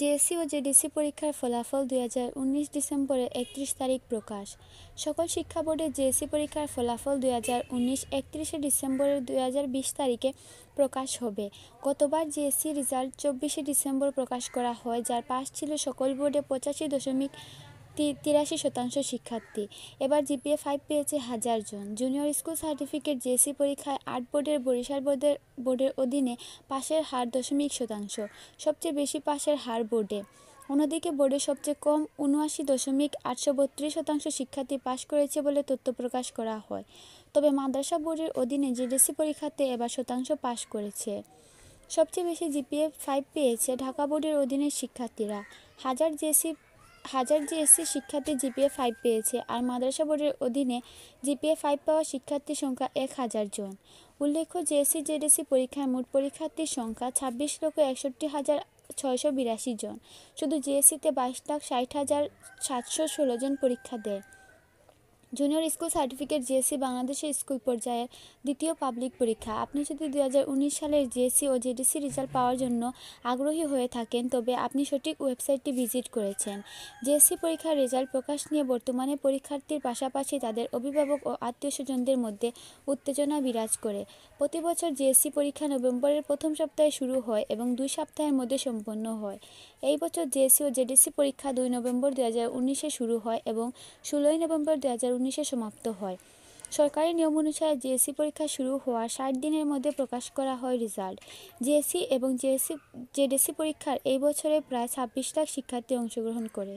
JSC ও JDC পরীক্ষার ফলাফল দুই ডিসেম্বরের একত্রিশ তারিখ প্রকাশ সকল শিক্ষা বোর্ডে জেএসসি পরীক্ষার ফলাফল দুই হাজার উনিশ একত্রিশে ডিসেম্বরের দুই তারিখে প্রকাশ হবে গতবার জেএসসি রেজাল্ট চব্বিশে ডিসেম্বর প্রকাশ করা হয় যার পাশ ছিল সকল বোর্ডে পঁচাশি দশমিক তিরাশি শতাংশ শিক্ষার্থী এবার জিপিএ ফাইভ পেয়েছে হাজার জন জুনিয়র স্কুল সার্টিফিকেট জেসি পরীক্ষায় আট বোর্ডের বরিশাল বোর্ডের বোর্ডের অধীনে পাশের হার দশমিক শতাংশ সবচেয়ে বেশি পাশের হার বোর্ডে অন্যদিকে বোর্ডে সবচেয়ে কম উনআশি দশমিক আটশো বত্রিশ শতাংশ শিক্ষার্থী পাশ করেছে বলে তথ্য প্রকাশ করা হয় তবে মাদ্রাসা বোর্ডের অধীনে জেডিসি পরীক্ষাতে এবার শতাংশ পাশ করেছে সবচেয়ে বেশি জিপিএ ফাইভ পেয়েছে ঢাকা বোর্ডের অধীনে শিক্ষার্থীরা হাজার জেসি হাজার জিএসসি শিক্ষার্থী জিপিএ ফাইভ পেয়েছে আর মাদ্রাসা বোর্ডের অধীনে জিপিএ ফাইভ পাওয়া শিক্ষার্থীর সংখ্যা এক হাজার জন উল্লেখ্য জেএসসি জেডিসি পরীক্ষায় মোট পরীক্ষার্থীর সংখ্যা ছাব্বিশ লক্ষ একষট্টি হাজার ছয়শো বিরাশি জন শুধু জিএসসিতে বাইশ লাখ ষাট হাজার সাতশো ষোলো জন পরীক্ষা দেয় জুনিয়র স্কুল সার্টিফিকেট জিএসসি বাংলাদেশের স্কুল পর্যায়ের দ্বিতীয় পাবলিক পরীক্ষা আপনি যদি দু সালের জেএসসি ও জেডিসি রেজাল্ট পাওয়ার জন্য আগ্রহী হয়ে থাকেন তবে আপনি সঠিক ওয়েবসাইটটি ভিজিট করেছেন জেএসসি পরীক্ষার রেজাল্ট প্রকাশ নিয়ে বর্তমানে পরীক্ষার্থীর পাশাপাশি তাদের অভিভাবক ও আত্মীয় স্বজনদের মধ্যে উত্তেজনা বিরাজ করে প্রতি বছর জেএসসি পরীক্ষা নভেম্বরের প্রথম সপ্তাহে শুরু হয় এবং দুই সপ্তাহের মধ্যে সম্পন্ন হয় এই বছর জিএসসি ও জেডিসি পরীক্ষা দুই নভেম্বর দু শুরু হয় এবং ষোলোই নভেম্বর দু উনিশে সমাপ্ত হয় সরকারি নিয়ম অনুসারে জিএসসি e পরীক্ষা শুরু হওয়ার ষাট দিনের মধ্যে প্রকাশ করা হয় রেজাল্ট জিএসসি e এবং জেএসসি জেডিসি e, পরীক্ষার এই বছরে প্রায় ছাব্বিশ লাখ শিক্ষার্থী অংশগ্রহণ করে